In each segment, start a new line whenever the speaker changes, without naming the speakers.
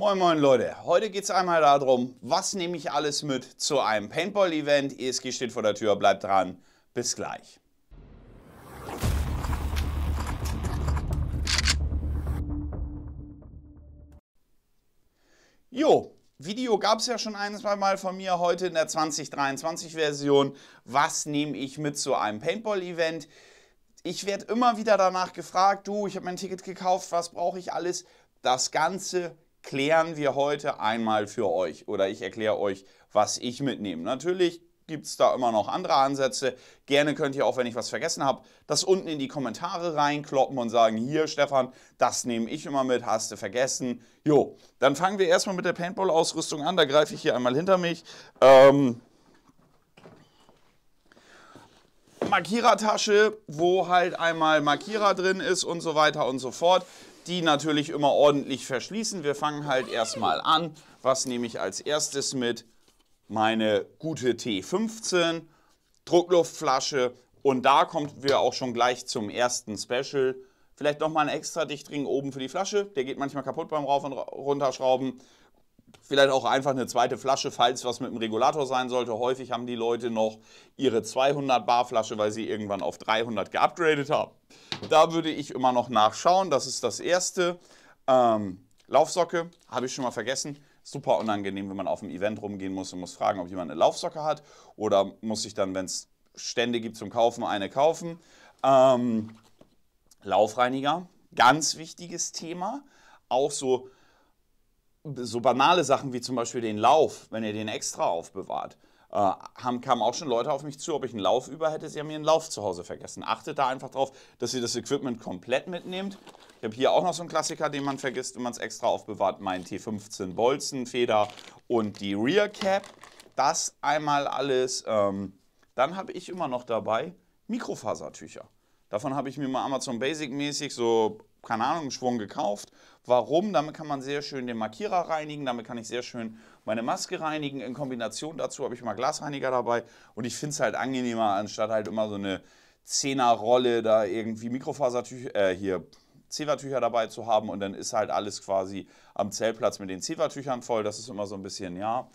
Moin Moin Leute, heute geht es einmal darum, was nehme ich alles mit zu einem Paintball-Event. ESG steht vor der Tür, bleibt dran, bis gleich. Jo, Video gab es ja schon ein, zwei Mal von mir heute in der 2023-Version. Was nehme ich mit zu einem Paintball-Event? Ich werde immer wieder danach gefragt, du, ich habe mein Ticket gekauft, was brauche ich alles? Das Ganze klären wir heute einmal für euch oder ich erkläre euch, was ich mitnehme. Natürlich gibt es da immer noch andere Ansätze. Gerne könnt ihr auch, wenn ich was vergessen habe, das unten in die Kommentare reinkloppen und sagen, hier Stefan, das nehme ich immer mit, hast du vergessen. Jo, dann fangen wir erstmal mit der Paintball-Ausrüstung an, da greife ich hier einmal hinter mich. Ähm, Markierertasche, wo halt einmal Markierer drin ist und so weiter und so fort die natürlich immer ordentlich verschließen. Wir fangen halt erstmal an. Was nehme ich als erstes mit? Meine gute T15, Druckluftflasche. Und da kommen wir auch schon gleich zum ersten Special. Vielleicht nochmal ein extra Dichtring oben für die Flasche. Der geht manchmal kaputt beim Rauf- und Runterschrauben. Vielleicht auch einfach eine zweite Flasche, falls was mit dem Regulator sein sollte. Häufig haben die Leute noch ihre 200 Bar Flasche, weil sie irgendwann auf 300 geupgradet haben. Da würde ich immer noch nachschauen. Das ist das Erste. Ähm, Laufsocke habe ich schon mal vergessen. Super unangenehm, wenn man auf dem Event rumgehen muss und muss fragen, ob jemand eine Laufsocke hat. Oder muss ich dann, wenn es Stände gibt zum Kaufen, eine kaufen. Ähm, Laufreiniger, ganz wichtiges Thema. Auch so so banale Sachen wie zum Beispiel den Lauf, wenn ihr den extra aufbewahrt, äh, haben, kamen auch schon Leute auf mich zu, ob ich einen Lauf über hätte. Sie haben ihren Lauf zu Hause vergessen. Achtet da einfach drauf, dass ihr das Equipment komplett mitnehmt. Ich habe hier auch noch so einen Klassiker, den man vergisst, wenn man es extra aufbewahrt. Mein T15 Bolzenfeder und die Rear Cap. Das einmal alles. Ähm, dann habe ich immer noch dabei Mikrofasertücher. Davon habe ich mir mal Amazon Basic mäßig so keine Ahnung, einen Schwung gekauft. Warum? Damit kann man sehr schön den Markierer reinigen, damit kann ich sehr schön meine Maske reinigen. In Kombination dazu habe ich mal Glasreiniger dabei und ich finde es halt angenehmer, anstatt halt immer so eine Zehnerrolle da irgendwie Mikrofasertücher, äh, hier Zevertücher dabei zu haben und dann ist halt alles quasi am Zellplatz mit den Zevertüchern voll. Das ist immer so ein bisschen, ja.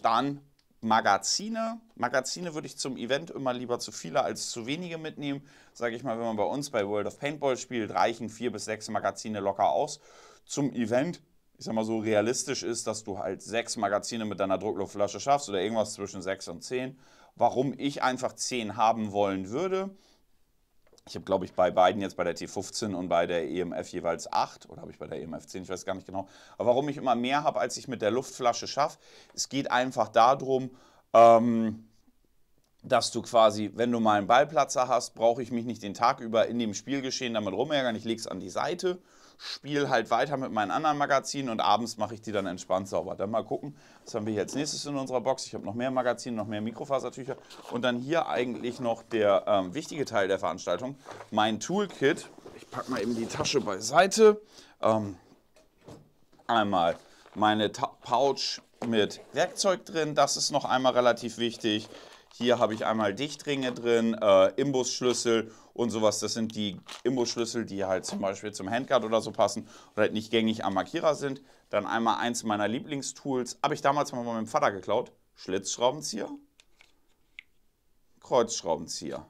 Dann Magazine. Magazine würde ich zum Event immer lieber zu viele als zu wenige mitnehmen. Sage ich mal, wenn man bei uns bei World of Paintball spielt, reichen vier bis sechs Magazine locker aus. Zum Event, ich sag mal so realistisch ist, dass du halt sechs Magazine mit deiner Druckluftflasche schaffst oder irgendwas zwischen sechs und zehn. Warum ich einfach zehn haben wollen würde, ich habe, glaube ich, bei beiden jetzt bei der T15 und bei der EMF jeweils 8 oder habe ich bei der EMF 10, ich weiß gar nicht genau. Aber warum ich immer mehr habe, als ich mit der Luftflasche schaffe, es geht einfach darum, ähm, dass du quasi, wenn du mal einen Ballplatzer hast, brauche ich mich nicht den Tag über in dem Spielgeschehen damit rumärgern. Ich lege es an die Seite spiele halt weiter mit meinen anderen Magazinen und abends mache ich die dann entspannt sauber. Dann mal gucken, was haben wir jetzt nächstes in unserer Box. Ich habe noch mehr Magazine, noch mehr Mikrofasertücher und dann hier eigentlich noch der ähm, wichtige Teil der Veranstaltung, mein Toolkit. Ich packe mal eben die Tasche beiseite. Ähm, einmal meine Ta Pouch mit Werkzeug drin, das ist noch einmal relativ wichtig. Hier habe ich einmal Dichtringe drin, äh, Imbusschlüssel und sowas. Das sind die Imbusschlüssel, die halt zum Beispiel zum Handguard oder so passen oder halt nicht gängig am Markierer sind. Dann einmal eins meiner Lieblingstools, habe ich damals mal von meinem Vater geklaut. Schlitzschraubenzieher, Kreuzschraubenzieher,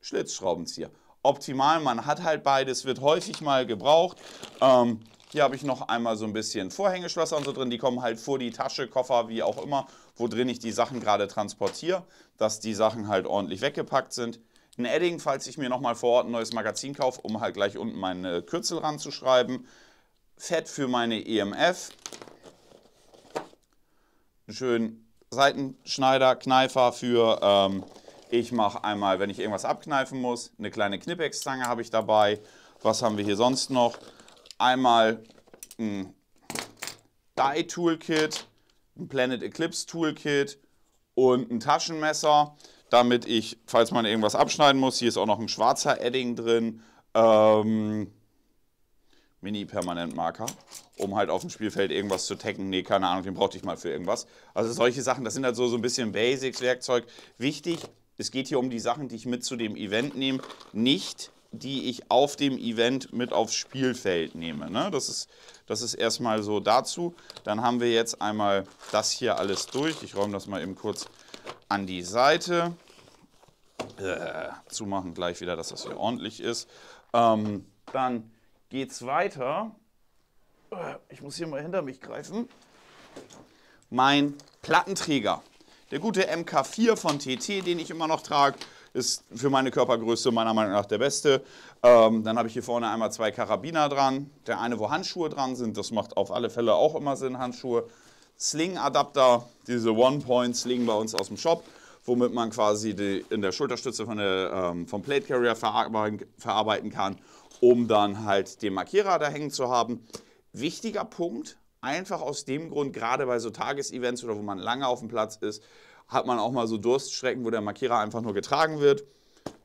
Schlitzschraubenzieher optimal. Man hat halt beides, wird häufig mal gebraucht. Ähm, hier habe ich noch einmal so ein bisschen Vorhängeschlösser und so drin. Die kommen halt vor die Tasche, Koffer, wie auch immer, wo drin ich die Sachen gerade transportiere, dass die Sachen halt ordentlich weggepackt sind. Ein Edding, falls ich mir nochmal vor Ort ein neues Magazin kaufe, um halt gleich unten meine Kürzel ranzuschreiben. Fett für meine EMF. Einen schönen Seitenschneider, Kneifer für, ähm, ich mache einmal, wenn ich irgendwas abkneifen muss, eine kleine Knippex-Zange habe ich dabei. Was haben wir hier sonst noch? einmal ein Die Toolkit, ein Planet Eclipse Toolkit und ein Taschenmesser, damit ich, falls man irgendwas abschneiden muss, hier ist auch noch ein schwarzer Edding drin, ähm, Mini-Permanentmarker, um halt auf dem Spielfeld irgendwas zu tacken. Nee, keine Ahnung, den brauchte ich mal für irgendwas. Also solche Sachen, das sind halt so, so ein bisschen Basics-Werkzeug. Wichtig, es geht hier um die Sachen, die ich mit zu dem Event nehme, nicht die ich auf dem Event mit aufs Spielfeld nehme. Ne? Das, ist, das ist erstmal so dazu. Dann haben wir jetzt einmal das hier alles durch. Ich räume das mal eben kurz an die Seite. Äh, zumachen gleich wieder, dass das hier ordentlich ist. Ähm, dann geht's weiter. Äh, ich muss hier mal hinter mich greifen. Mein Plattenträger. Der gute MK4 von TT, den ich immer noch trage, ist für meine Körpergröße meiner Meinung nach der beste. Ähm, dann habe ich hier vorne einmal zwei Karabiner dran. Der eine, wo Handschuhe dran sind, das macht auf alle Fälle auch immer Sinn, Handschuhe. Sling-Adapter, diese One-Point-Sling bei uns aus dem Shop, womit man quasi die in der Schulterstütze von der, ähm, vom Plate Carrier verarbeiten, kann, um dann halt den Markierer da hängen zu haben. Wichtiger Punkt, einfach aus dem Grund, gerade bei so Tagesevents oder wo man lange auf dem Platz ist, hat man auch mal so Durststrecken, wo der Markierer einfach nur getragen wird.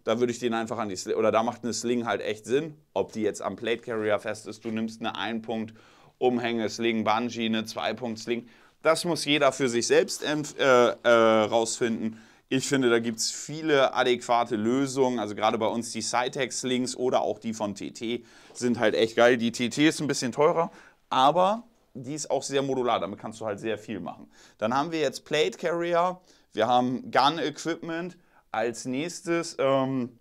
Da würde ich den einfach an die Sling, oder da macht eine Sling halt echt Sinn. Ob die jetzt am Plate Carrier fest ist, du nimmst eine 1 Punkt Umhänge Sling, Bungee, eine 2 Punkt Sling. Das muss jeder für sich selbst äh, äh, rausfinden. Ich finde, da gibt es viele adäquate Lösungen. Also gerade bei uns die Cytex-Slings oder auch die von TT sind halt echt geil. Die TT ist ein bisschen teurer, aber die ist auch sehr modular, damit kannst du halt sehr viel machen. Dann haben wir jetzt Plate Carrier, wir haben Gun Equipment. Als nächstes ähm,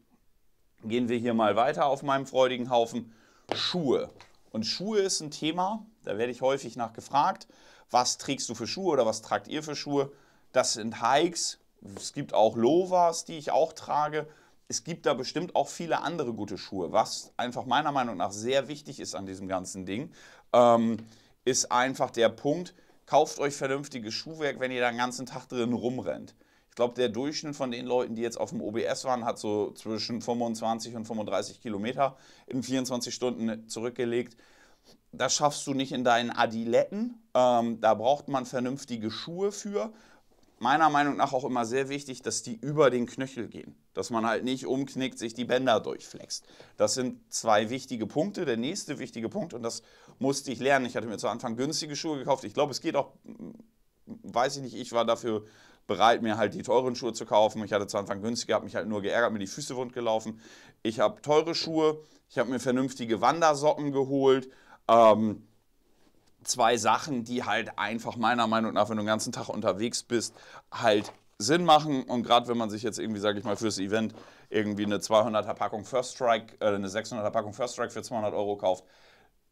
gehen wir hier mal weiter auf meinem freudigen Haufen. Schuhe. Und Schuhe ist ein Thema, da werde ich häufig nach gefragt. Was trägst du für Schuhe oder was tragt ihr für Schuhe? Das sind Hikes, es gibt auch Lovers, die ich auch trage. Es gibt da bestimmt auch viele andere gute Schuhe, was einfach meiner Meinung nach sehr wichtig ist an diesem ganzen Ding. Ähm, ist einfach der Punkt, kauft euch vernünftiges Schuhwerk, wenn ihr da den ganzen Tag drin rumrennt. Ich glaube, der Durchschnitt von den Leuten, die jetzt auf dem OBS waren, hat so zwischen 25 und 35 Kilometer in 24 Stunden zurückgelegt. Das schaffst du nicht in deinen Adiletten. Ähm, da braucht man vernünftige Schuhe für meiner Meinung nach auch immer sehr wichtig, dass die über den Knöchel gehen. Dass man halt nicht umknickt, sich die Bänder durchflext. Das sind zwei wichtige Punkte. Der nächste wichtige Punkt, und das musste ich lernen, ich hatte mir zu Anfang günstige Schuhe gekauft. Ich glaube, es geht auch, weiß ich nicht, ich war dafür bereit, mir halt die teuren Schuhe zu kaufen. Ich hatte zu Anfang günstige, habe mich halt nur geärgert, mir die Füße wund gelaufen. Ich habe teure Schuhe, ich habe mir vernünftige Wandersocken geholt. Ähm, zwei Sachen, die halt einfach meiner Meinung nach, wenn du den ganzen Tag unterwegs bist, halt Sinn machen. Und gerade wenn man sich jetzt irgendwie, sage ich mal, fürs Event irgendwie eine 200er Packung First Strike, äh, eine 600er Packung First Strike für 200 Euro kauft,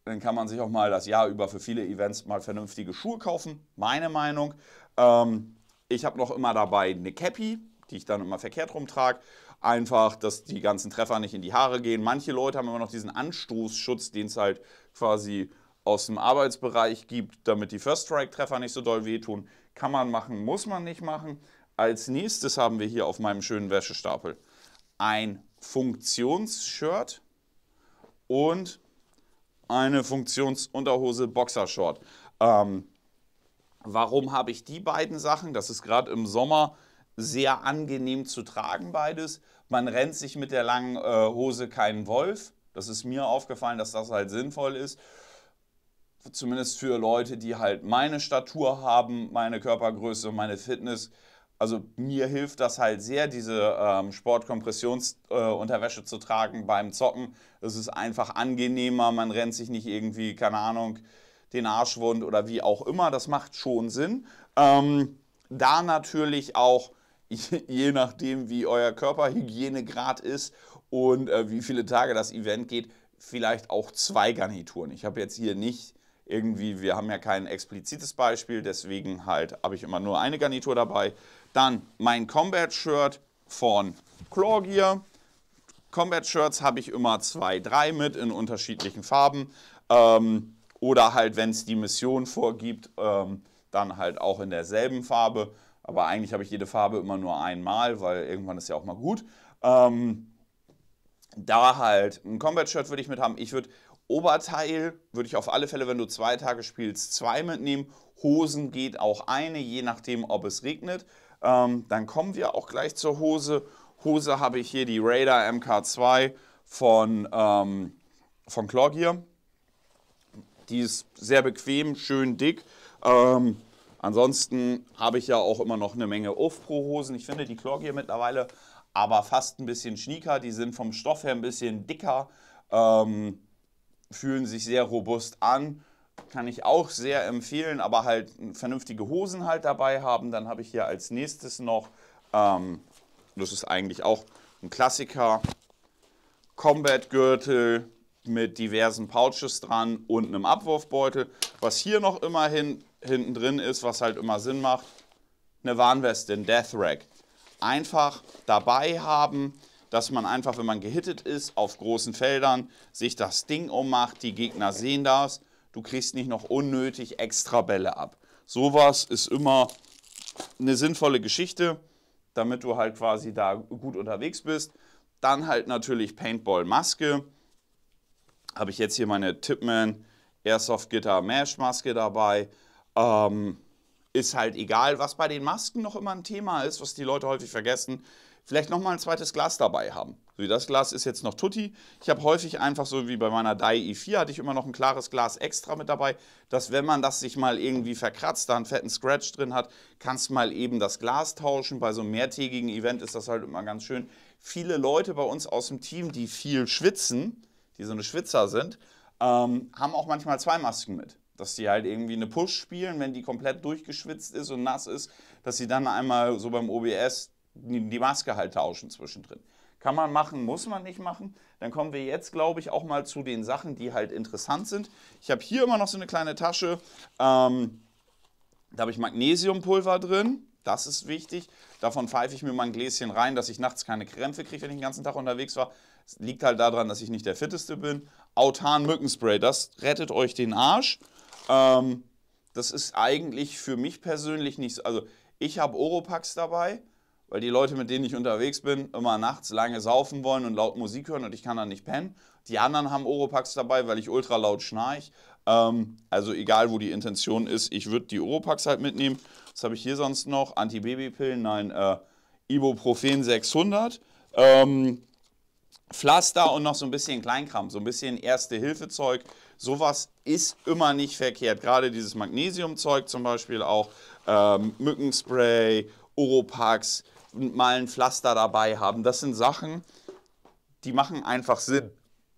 dann kann man sich auch mal das Jahr über für viele Events mal vernünftige Schuhe kaufen. Meine Meinung. Ähm, ich habe noch immer dabei eine Cappy, die ich dann immer verkehrt rumtrage einfach, dass die ganzen Treffer nicht in die Haare gehen. Manche Leute haben immer noch diesen Anstoßschutz, den es halt quasi aus dem Arbeitsbereich gibt, damit die First Strike-Treffer nicht so doll wehtun. Kann man machen, muss man nicht machen. Als nächstes haben wir hier auf meinem schönen Wäschestapel ein Funktionsshirt und eine Funktionsunterhose Boxershort. Ähm, warum habe ich die beiden Sachen? Das ist gerade im Sommer sehr angenehm zu tragen, beides. Man rennt sich mit der langen äh, Hose keinen Wolf. Das ist mir aufgefallen, dass das halt sinnvoll ist zumindest für Leute, die halt meine Statur haben, meine Körpergröße, meine Fitness. Also mir hilft das halt sehr, diese ähm, Sportkompressionsunterwäsche äh, zu tragen beim Zocken. Es ist einfach angenehmer, man rennt sich nicht irgendwie, keine Ahnung, den Arschwund oder wie auch immer. Das macht schon Sinn. Ähm, da natürlich auch, je, nachdem, wie euer Körperhygienegrad ist und äh, wie viele Tage das Event geht, vielleicht auch zwei Garnituren. Ich habe jetzt hier nicht irgendwie, wir haben ja kein explizites Beispiel, deswegen halt habe ich immer nur eine Garnitur dabei. Dann mein Combat-Shirt von Clawgear. Combat-Shirts habe ich immer zwei, drei mit in unterschiedlichen Farben. Ähm, oder halt, wenn es die Mission vorgibt, ähm, dann halt auch in derselben Farbe. Aber eigentlich habe ich jede Farbe immer nur einmal, weil irgendwann ist ja auch mal gut. Ähm, da halt ein Combat-Shirt würde ich mit haben. Ich würde Oberteil würde ich auf alle Fälle, wenn du zwei Tage spielst, zwei mitnehmen. Hosen geht auch eine, je nachdem, ob es regnet. Ähm, dann kommen wir auch gleich zur Hose. Hose habe ich hier die Raider MK2 von, ähm, von Cloggear. Die ist sehr bequem, schön dick. Ähm, ansonsten habe ich ja auch immer noch eine Menge Off-Pro-Hosen. Ich finde die Cloggear mittlerweile aber fast ein bisschen schnieker. Die sind vom Stoff her ein bisschen dicker. Ähm, fühlen sich sehr robust an. Kann ich auch sehr empfehlen, aber halt vernünftige Hosen halt dabei haben. Dann habe ich hier als nächstes noch, ähm, das ist eigentlich auch ein Klassiker, Combat-Gürtel mit diversen Pouches dran und einem Abwurfbeutel. Was hier noch immerhin hinten drin ist, was halt immer Sinn macht, eine Warnweste, ein Death Rack. Einfach dabei haben, dass man einfach, wenn man gehittet ist, auf großen Feldern sich das Ding ummacht, die Gegner sehen das, du kriegst nicht noch unnötig extra Bälle ab. Sowas ist immer eine sinnvolle Geschichte, damit du halt quasi da gut unterwegs bist. Dann halt natürlich Paintball-Maske. Habe ich jetzt hier meine Tipman Airsoft Gitter Mesh Maske dabei. Ähm, ist halt egal, was bei den Masken noch immer ein Thema ist, was die Leute häufig vergessen. Vielleicht nochmal ein zweites Glas dabei haben. So, das Glas ist jetzt noch Tutti. Ich habe häufig einfach so wie bei meiner Dai e i4 hatte ich immer noch ein klares Glas extra mit dabei, dass wenn man das sich mal irgendwie verkratzt, da einen fetten Scratch drin hat, kannst du mal eben das Glas tauschen. Bei so einem mehrtägigen Event ist das halt immer ganz schön. Viele Leute bei uns aus dem Team, die viel schwitzen, die so eine Schwitzer sind, ähm, haben auch manchmal zwei Masken mit dass die halt irgendwie eine Push spielen, wenn die komplett durchgeschwitzt ist und nass ist, dass sie dann einmal so beim OBS die Maske halt tauschen zwischendrin. Kann man machen, muss man nicht machen. Dann kommen wir jetzt, glaube ich, auch mal zu den Sachen, die halt interessant sind. Ich habe hier immer noch so eine kleine Tasche. Ähm, da habe ich Magnesiumpulver drin. Das ist wichtig. Davon pfeife ich mir mal ein Gläschen rein, dass ich nachts keine Krämpfe kriege, wenn ich den ganzen Tag unterwegs war. Das liegt halt daran, dass ich nicht der Fitteste bin. Autan Mückenspray, das rettet euch den Arsch. Ähm, das ist eigentlich für mich persönlich nicht so. Also, ich habe Oropax dabei weil die Leute, mit denen ich unterwegs bin, immer nachts lange saufen wollen und laut Musik hören und ich kann dann nicht pennen. Die anderen haben Oropax dabei, weil ich ultra laut schnarch. Ähm, also egal, wo die Intention ist, ich würde die Oropax halt mitnehmen. Was habe ich hier sonst noch? Antibabypillen, nein, äh, Ibuprofen 600. Ähm, Pflaster und noch so ein bisschen Kleinkram, so ein bisschen Erste-Hilfe-Zeug. Sowas ist immer nicht verkehrt. Gerade dieses Magnesium-Zeug zum Beispiel auch, ähm, Mückenspray, Oropax, mal ein Pflaster dabei haben. Das sind Sachen, die machen einfach Sinn.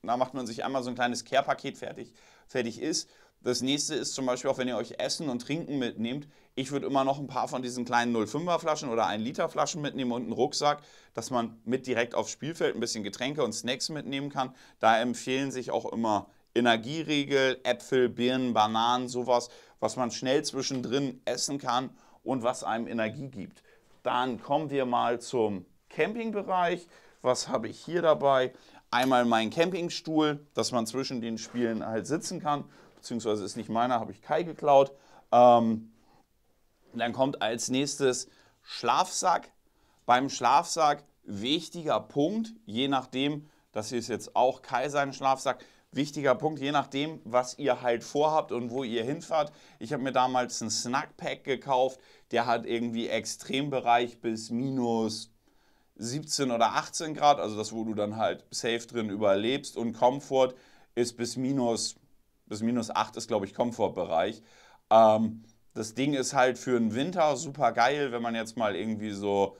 Da macht man sich einmal so ein kleines Care-Paket fertig, fertig ist. Das nächste ist zum Beispiel auch, wenn ihr euch Essen und Trinken mitnehmt, ich würde immer noch ein paar von diesen kleinen 0,5er Flaschen oder 1 Liter Flaschen mitnehmen und einen Rucksack, dass man mit direkt aufs Spielfeld ein bisschen Getränke und Snacks mitnehmen kann. Da empfehlen sich auch immer Energieriegel, Äpfel, Birnen, Bananen, sowas, was man schnell zwischendrin essen kann und was einem Energie gibt. Dann kommen wir mal zum Campingbereich. Was habe ich hier dabei? Einmal meinen Campingstuhl, dass man zwischen den Spielen halt sitzen kann, beziehungsweise ist nicht meiner, habe ich Kai geklaut. Ähm, dann kommt als nächstes Schlafsack. Beim Schlafsack wichtiger Punkt, je nachdem, das hier ist jetzt auch Kai sein Schlafsack, wichtiger Punkt, je nachdem, was ihr halt vorhabt und wo ihr hinfahrt. Ich habe mir damals einen Snackpack gekauft, der hat irgendwie Extrembereich bis minus 17 oder 18 Grad, also das, wo du dann halt safe drin überlebst und Komfort ist bis minus, bis minus 8 ist, glaube ich, Komfortbereich. Ähm, das Ding ist halt für den Winter super geil, wenn man jetzt mal irgendwie so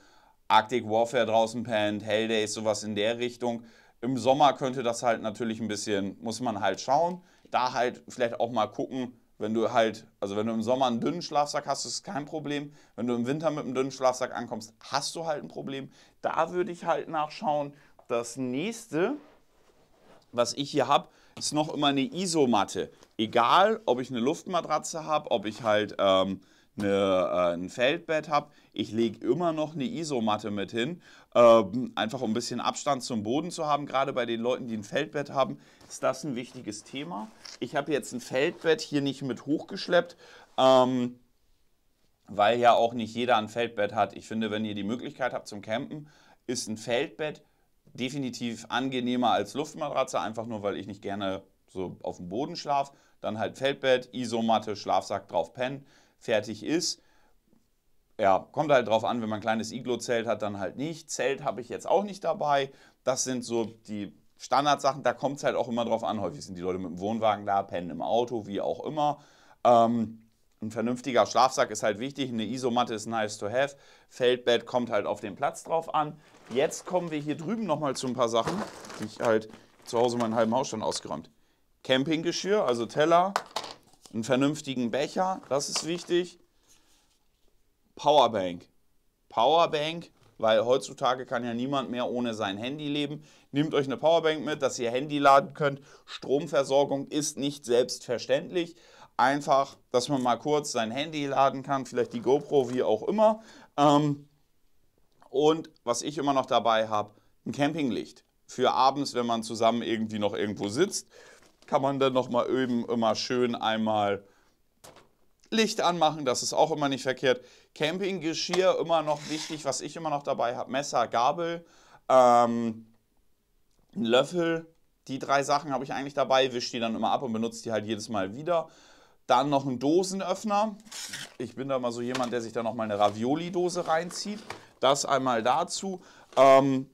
Arctic Warfare draußen pennt, Hell Days, sowas in der Richtung. Im Sommer könnte das halt natürlich ein bisschen, muss man halt schauen. Da halt vielleicht auch mal gucken, wenn du halt, also wenn du im Sommer einen dünnen Schlafsack hast, ist kein Problem. Wenn du im Winter mit einem dünnen Schlafsack ankommst, hast du halt ein Problem. Da würde ich halt nachschauen. Das nächste, was ich hier habe, ist noch immer eine Isomatte. Egal, ob ich eine Luftmatratze habe, ob ich halt ähm, eine, äh, ein Feldbett habe. Ich lege immer noch eine Isomatte mit hin, ähm, einfach um ein bisschen Abstand zum Boden zu haben. Gerade bei den Leuten, die ein Feldbett haben, ist das ein wichtiges Thema. Ich habe jetzt ein Feldbett hier nicht mit hochgeschleppt. Ähm, weil ja auch nicht jeder ein Feldbett hat. Ich finde, wenn ihr die Möglichkeit habt zum Campen, ist ein Feldbett definitiv angenehmer als Luftmatratze, einfach nur weil ich nicht gerne so auf dem Boden schlafe. Dann halt Feldbett, Isomatte, Schlafsack drauf pennen fertig ist. Ja, kommt halt drauf an, wenn man ein kleines Iglo-Zelt hat, dann halt nicht. Zelt habe ich jetzt auch nicht dabei. Das sind so die Standardsachen. Da kommt es halt auch immer drauf an. Häufig sind die Leute mit dem Wohnwagen da, pennen im Auto, wie auch immer. Ähm, ein vernünftiger Schlafsack ist halt wichtig. Eine Isomatte ist nice to have. Feldbett kommt halt auf den Platz drauf an. Jetzt kommen wir hier drüben nochmal zu ein paar Sachen, die ich halt zu Hause meinen halben Haus schon ausgeräumt. Campinggeschirr, also Teller, einen vernünftigen Becher, das ist wichtig. Powerbank. Powerbank, weil heutzutage kann ja niemand mehr ohne sein Handy leben. Nehmt euch eine Powerbank mit, dass ihr Handy laden könnt. Stromversorgung ist nicht selbstverständlich. Einfach, dass man mal kurz sein Handy laden kann, vielleicht die GoPro, wie auch immer. Ähm, und was ich immer noch dabei habe, ein Campinglicht. Für abends, wenn man zusammen irgendwie noch irgendwo sitzt kann man dann nochmal eben immer schön einmal Licht anmachen, das ist auch immer nicht verkehrt. Campinggeschirr immer noch wichtig, was ich immer noch dabei habe: Messer, Gabel, ähm, Löffel. Die drei Sachen habe ich eigentlich dabei, wische die dann immer ab und benutze die halt jedes Mal wieder. Dann noch ein Dosenöffner. Ich bin da mal so jemand, der sich da nochmal eine Ravioli-Dose reinzieht. Das einmal dazu. Ähm,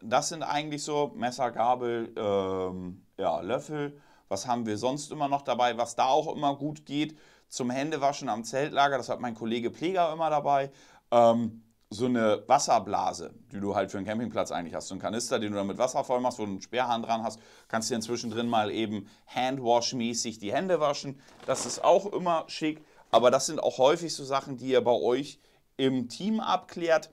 das sind eigentlich so Messer, Gabel, ähm, ja, Löffel. Was haben wir sonst immer noch dabei? Was da auch immer gut geht, zum Händewaschen am Zeltlager, das hat mein Kollege Pleger immer dabei. Ähm, so eine Wasserblase, die du halt für einen Campingplatz eigentlich hast. So einen Kanister, den du dann mit Wasser voll machst, wo du einen Sperrhahn dran hast, kannst du dir inzwischen drin mal eben Handwash-mäßig die Hände waschen. Das ist auch immer schick. Aber das sind auch häufig so Sachen, die ihr bei euch im Team abklärt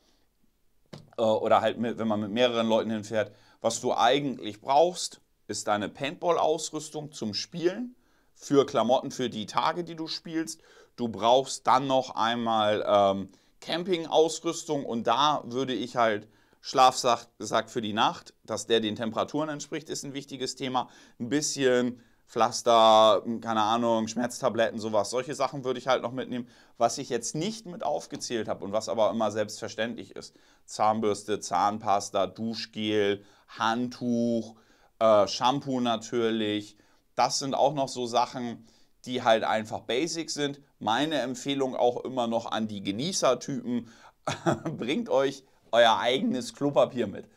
äh, oder halt, mit, wenn man mit mehreren Leuten hinfährt, was du eigentlich brauchst ist deine Paintball-Ausrüstung zum Spielen für Klamotten für die Tage, die du spielst. Du brauchst dann noch einmal ähm, Camping-Ausrüstung und da würde ich halt Schlafsack für die Nacht, dass der den Temperaturen entspricht, ist ein wichtiges Thema. Ein bisschen Pflaster, keine Ahnung, Schmerztabletten, sowas. Solche Sachen würde ich halt noch mitnehmen. Was ich jetzt nicht mit aufgezählt habe und was aber immer selbstverständlich ist: Zahnbürste, Zahnpasta, Duschgel, Handtuch, äh, Shampoo natürlich. Das sind auch noch so Sachen, die halt einfach basic sind. Meine Empfehlung auch immer noch an die Genießertypen, bringt euch euer eigenes Klopapier mit.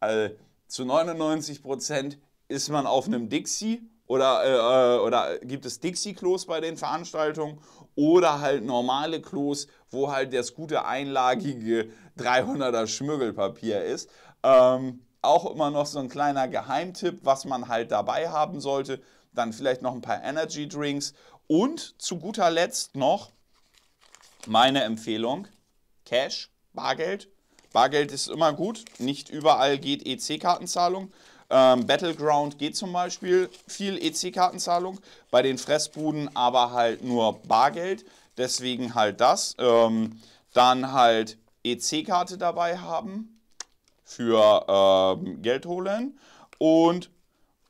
Also, zu 99% ist man auf einem Dixie oder, äh, äh, oder gibt es Dixie-Klos bei den Veranstaltungen oder halt normale Klos, wo halt das gute einlagige 300er Schmüggelpapier ist. Ähm, auch immer noch so ein kleiner Geheimtipp, was man halt dabei haben sollte. Dann vielleicht noch ein paar Energy Drinks. Und zu guter Letzt noch meine Empfehlung: Cash, Bargeld. Bargeld ist immer gut. Nicht überall geht EC-Kartenzahlung. Ähm, Battleground geht zum Beispiel viel EC-Kartenzahlung. Bei den Fressbuden aber halt nur Bargeld. Deswegen halt das. Ähm, dann halt EC-Karte dabei haben für ähm, Geld holen und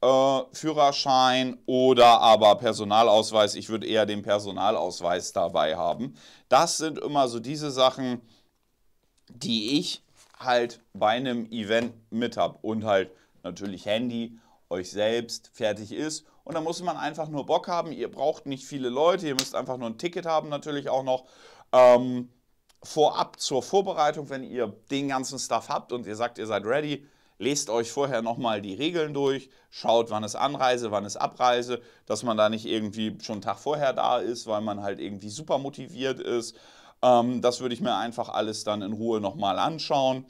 äh, Führerschein oder aber Personalausweis. Ich würde eher den Personalausweis dabei haben. Das sind immer so diese Sachen, die ich halt bei einem Event mit habe und halt natürlich Handy, euch selbst fertig ist. Und da muss man einfach nur Bock haben. Ihr braucht nicht viele Leute, ihr müsst einfach nur ein Ticket haben natürlich auch noch. Ähm, vorab zur Vorbereitung, wenn ihr den ganzen Stuff habt und ihr sagt, ihr seid ready, lest euch vorher nochmal die Regeln durch, schaut, wann es Anreise, wann es Abreise, dass man da nicht irgendwie schon einen Tag vorher da ist, weil man halt irgendwie super motiviert ist. Ähm, das würde ich mir einfach alles dann in Ruhe nochmal anschauen.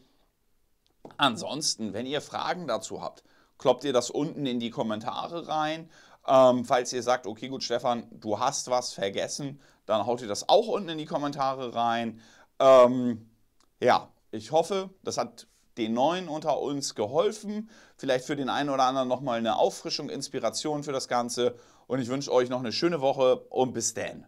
Ansonsten, wenn ihr Fragen dazu habt, kloppt ihr das unten in die Kommentare rein. Ähm, falls ihr sagt, okay, gut, Stefan, du hast was vergessen, dann haut ihr das auch unten in die Kommentare rein. Ähm, ja, ich hoffe, das hat den Neuen unter uns geholfen. Vielleicht für den einen oder anderen nochmal eine Auffrischung, Inspiration für das Ganze. Und ich wünsche euch noch eine schöne Woche und bis dann.